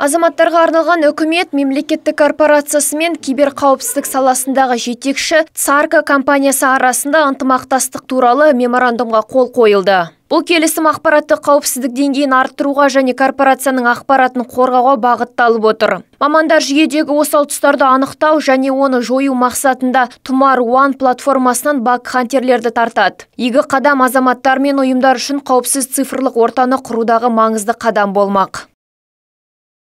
азаматтарға арналған үкімет мемлекеттік корпорациясы мен киберқауіпсіздік саласындағы жетекші царка компаниясы арасында ынтымақтастық туралы меморандумға қол қойылды бұл келісім ақпаратты қауіпсіздік деңгейін арттыруға және корпорацияның ақпаратын қорғауға бағытталып отыр мамандар жүйедегі осал тұстарды анықтау және оны жою мақсатында тұмар уан платформасынан бак хантерлерді тартады Егі қадам азаматтар мен ұйымдар үшін қауіпсіз цифрлық ортаны құрудағы маңызды қадам болмақ